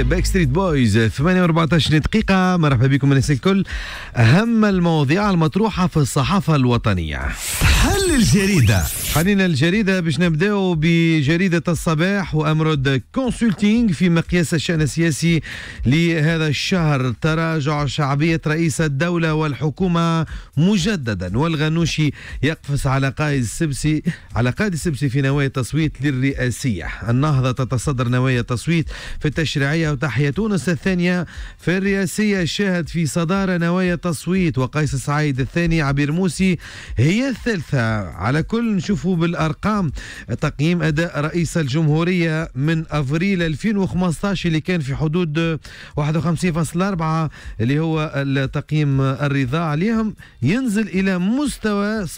باك ستريت بويز 8 و14 دقيقه مرحبا بكم الناس الكل اهم المواضيع المطروحه في الصحافه الوطنيه حل الجريده حلينا الجريده باش نبداو بجريده الصباح وأمرد كونسلتينغ في مقياس الشان السياسي لهذا الشهر تراجع شعبيه رئيس الدوله والحكومه مجددا والغنوشي يقفز على قائد السبسي على قائد السبسي في نوايا التصويت للرئاسيه النهضه تتصدر نوايا التصويت في التشريعيه الرئاسية وتحية تونس الثانية في الرئاسية شاهد في صدارة نوايا تصويت وقيس سعيد الثاني عبير موسي هي الثالثة على كل نشوفوا بالأرقام تقييم أداء رئيس الجمهورية من أفريل 2015 اللي كان في حدود 51.4 اللي هو التقييم الرضا عليهم ينزل إلى مستوى 17.5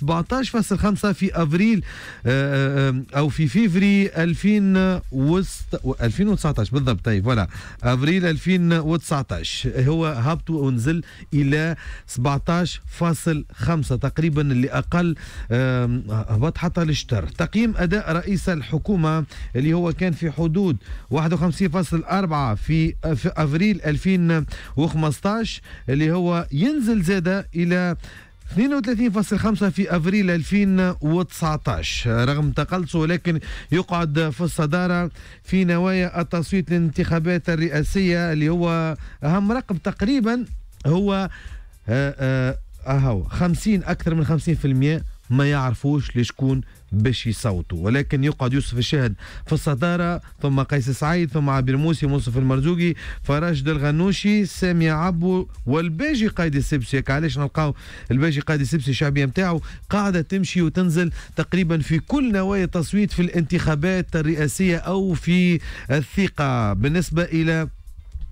في أفريل آه، آه، أو في فيفري 2019 بالضبط طيب فوالا ابريل 2019 هو هبط ونزل الى 17.5 تقريبا اللي اقل هبط حتى الشتر تقييم اداء رئيس الحكومه اللي هو كان في حدود 51.4 في افريل 2015 اللي هو ينزل زاده الى 32.5 في افريل 2019 رغم تقلصه ولكن يقعد في الصداره في نوايا التصويت للانتخابات الرئاسيه اللي هو اهم رقم تقريبا هو آه، آه، اهو 50 اكثر من 50% ما يعرفوش لشكون باش يصوتوا ولكن يقعد يوسف الشاهد في الصدارة ثم قيس سعيد ثم عبير موسي موسف المرزوقي فراشد الغنوشي سامي عبو والباجي قايد السبسي علاش نلقاو الباجي قايد السبسي الشعبية نتاعو قاعدة تمشي وتنزل تقريبا في كل نوايا التصويت في الانتخابات الرئاسية أو في الثقة بالنسبة إلى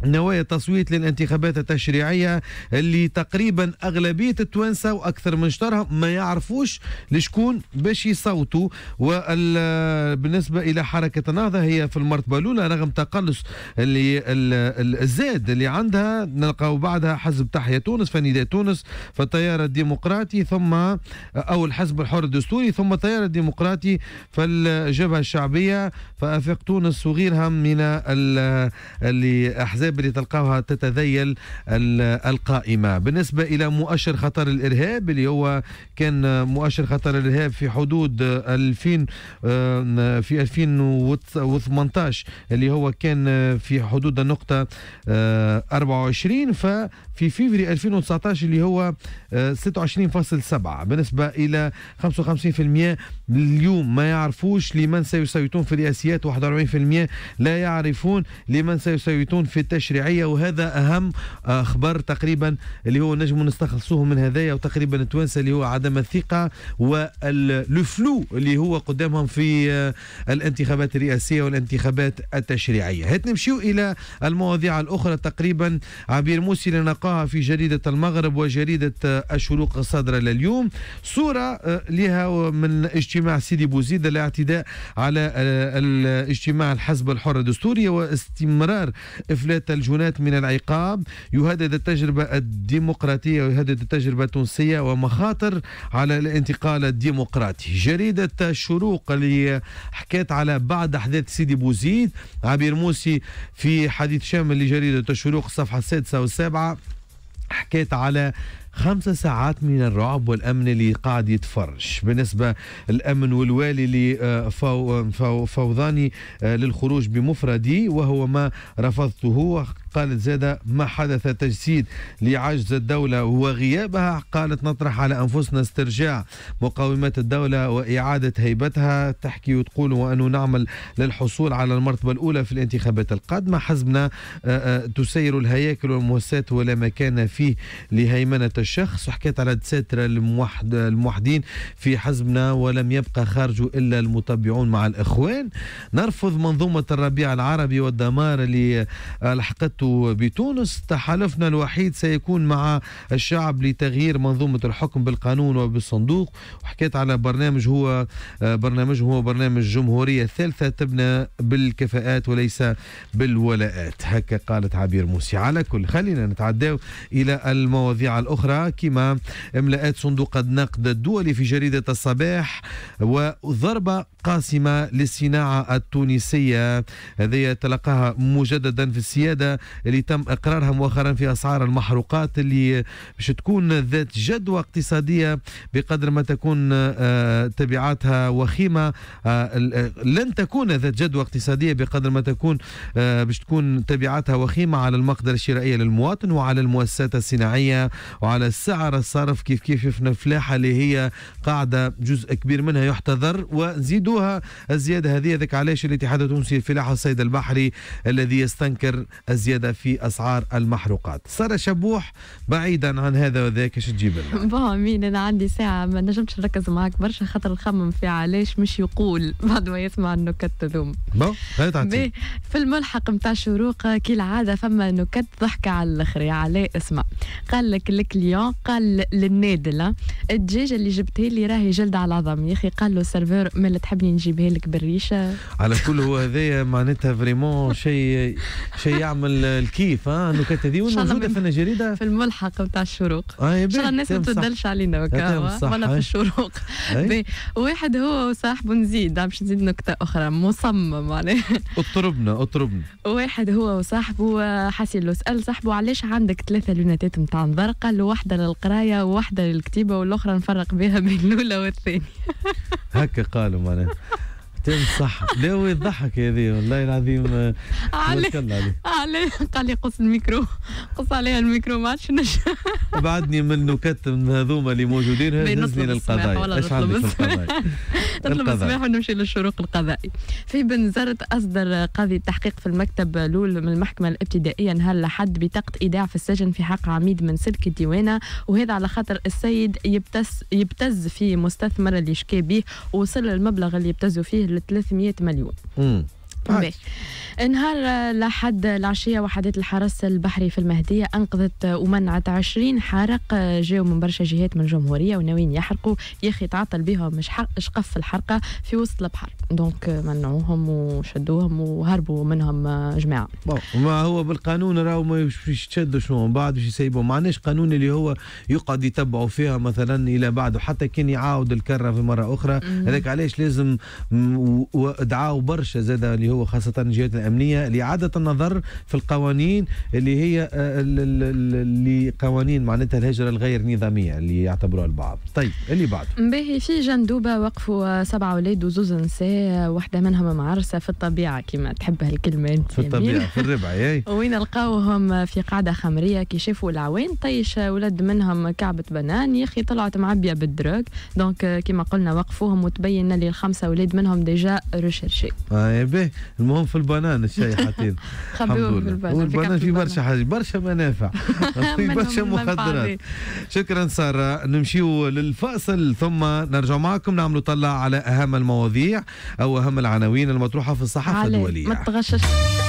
نوايا تصويت للانتخابات التشريعيه اللي تقريبا اغلبيه التوانسه واكثر من شطرها ما يعرفوش لشكون باش يصوتوا وبالنسبه الى حركه النهضه هي في المرتبه الاولى رغم تقلص اللي الزاد اللي عندها نلقاو بعدها حزب تحيا تونس فنداء تونس فالتيار الديمقراطي ثم او الحزب الحر الدستوري ثم التيار الديمقراطي فالجبهه الشعبيه فافاق تونس وغيرها من اللي احزاب الأسباب اللي تلقاها تتذيل القائمة بالنسبة إلى مؤشر خطر الإرهاب اللي هو كان مؤشر خطر الإرهاب في حدود 2000 آه، في 2018 اللي هو كان في حدود النقطة 24 آه، ف في فيفري 2019 اللي هو 26.7 آه، بالنسبة إلى 55% اليوم ما يعرفوش لمن سيصوتون في الرئاسيات 41% لا يعرفون لمن سيصوتون في التشريعية وهذا أهم آه، أخبار تقريبا اللي هو نجم نستخلصوه من هذايا وتقريبا التوانسة اللي هو عدم الثقة والفلو اللي هو قدامهم في آه، الانتخابات الرئاسية والانتخابات التشريعية هات نمشيو إلى المواضيع الأخرى تقريبا عبير موسي لنقاش قرأناها في جريدة المغرب وجريدة آه، الشروق الصادرة لليوم صورة آه، لها من اجتماع سيدي بوزيد الاعتداء على آه، الاجتماع الحزب الحر الدستوري واستمرار إفلات الجنات من العقاب يهدد التجربة الديمقراطية ويهدد التجربة التونسية ومخاطر على الانتقال الديمقراطي جريدة الشروق اللي حكيت على بعد أحداث سيدي بوزيد عبير موسي في حديث شامل لجريدة الشروق الصفحة السادسة والسابعة حكيت على خمس ساعات من الرعب والامن اللي قاعد يتفرج بالنسبه الامن والوالي اللي آه، فو فو فوضاني آه، للخروج بمفردي وهو ما رفضته قالت زاد ما حدث تجسيد لعجز الدولة وغيابها قالت نطرح على أنفسنا استرجاع مقاومات الدولة وإعادة هيبتها تحكي وتقول وأنه نعمل للحصول على المرتبة الأولى في الانتخابات القادمة حزبنا آه، آه، تسير الهياكل والمؤسسات ولا مكان فيه لهيمنة الشخص وحكيت على الموحد الموحدين في حزبنا ولم يبقى خارجه إلا المتبعون مع الإخوان نرفض منظومة الربيع العربي والدمار اللي لحقته بتونس تحالفنا الوحيد سيكون مع الشعب لتغيير منظومة الحكم بالقانون وبالصندوق وحكيت على برنامج هو برنامج هو برنامج جمهورية ثالثة تبنى بالكفاءات وليس بالولاءات هكا قالت عبير موسي على كل خلينا نتعداو إلى المواضيع الأخرى كما إملاءات صندوق النقد الدولي في جريدة الصباح وضربة قاسمة للصناعة التونسية هذه تلقاها مجددا في السيادة اللي تم اقرارها مؤخرا في اسعار المحروقات اللي باش تكون ذات جدوى اقتصاديه بقدر ما تكون آه، تبعاتها وخيمه آه، آه، لن تكون ذات جدوى اقتصاديه بقدر ما تكون باش تكون تبعاتها وخيمه على المقدره الشرائيه للمواطن وعلى المؤسسات الصناعيه وعلى سعر الصرف كيف كيف شفنا فلاحه اللي هي قاعده جزء كبير منها يحتضر ونزيدوها الزياده هذه ذاك علاش الاتحاد التونسي الفلاحه الصيد البحري الذي يستنكر الزياده زياده في اسعار المحروقات ساره شبوح بعيدا عن هذا وذاك ايش تجيب لنا مين انا عندي ساعه ما نجمتش نركز معاك برشا خاطر نخمم في علاش مش يقول بعد ما يسمع النكت تذوم في الملحق نتاع شروق كالعاده فما نكت ضحكه على الاخر يا على اسمع قال لك الكليون قال للنادل الدجاجه اللي جبتها لي راهي جلد على العظم يا اخي قال له سيرفور ما تحبني نجيبها لك بالريشه على كل هو هذايا معناتها فريمون شيء شيء يعمل الكيف ها آه، النكت هذه موجوده في الجريده في الملحق نتاع الشروق ان شاء الله آه، الناس ما تدلش علينا ولا في الشروق واحد هو وصاحبه نزيد باش نزيد نكته اخرى مصمم عليه يعني. اطربنا اطربنا واحد هو وصاحبه حسين له سال صاحبه علاش عندك ثلاثه لوناتات نتاع نظر قال له واحده للقرايه وواحده للكتيبه والاخرى نفرق بها بين الاولى والثانيه هكا قالوا معناها تنصح لا وين الضحك هذه والله العظيم آه، علي علي قال لي قص الميكرو قص عليها الميكرو ما عادش نجم بعدني من نكت من هذوما اللي موجودين هزني للقضايا اش عندك في القضايا تطلب الصباح ونمشي للشروق القضائي في بنزرت أصدر قاضي التحقيق في المكتب لول من المحكمة الابتدائية نهار الأحد بطاقة إيداع في السجن في حق عميد من سلك الديوانة وهذا على خاطر السيد يبتز يبتز في مستثمر اللي شكى به ووصل المبلغ اللي يبتزوا فيه ل 300 مليون. نهار لحد العشية وحدات الحرس البحري في المهدية أنقذت ومنعت أمم 20 حارق جاوا من برشا جهات من الجمهورية وناويين يحرقوا يا أخي تعطل بيهم شقف الحرقة في وسط البحر دونك منعوهم وشدوهم وهربوا منهم جماعة ما هو بالقانون راهو ما يشدوا شو من بعد باش يسيبوا ما عندناش قانون اللي هو يقعد يتبعوا فيها مثلا إلى بعده حتى كان يعاود الكرة في مرة أخرى هذاك علاش لازم ودعاوا برشا زاد اللي هو خاصة الجهات الأمنية لإعادة النظر في القوانين اللي هي آه، اللي قوانين معناتها الهجرة الغير نظامية اللي يعتبروها البعض طيب اللي بعد باهي في جندوبة وقفوا سبعة أولاد وزوز نساء واحدة منهم معرسة في الطبيعة كما تحب هالكلمة أنت في الطبيعة في الربع ياي وين لقاوهم في قاعدة خمرية كي شافوا العوان طيش ولد منهم كعبة بنان يا أخي طلعت معبية بالدروك دونك كما قلنا وقفوهم وتبين اللي الخمسة أولاد منهم ديجا ريشيرشي. آه المهم في البنان الشاي حاطين الحمد لله والبنان في برشا حاجه برشا منافع في برشا مخدرات شكرا ساره نمشيو للفاصل ثم نرجع معكم نعملوا طلع على اهم المواضيع او اهم العناوين المطروحه في الصحافه الدوليه ما تغشش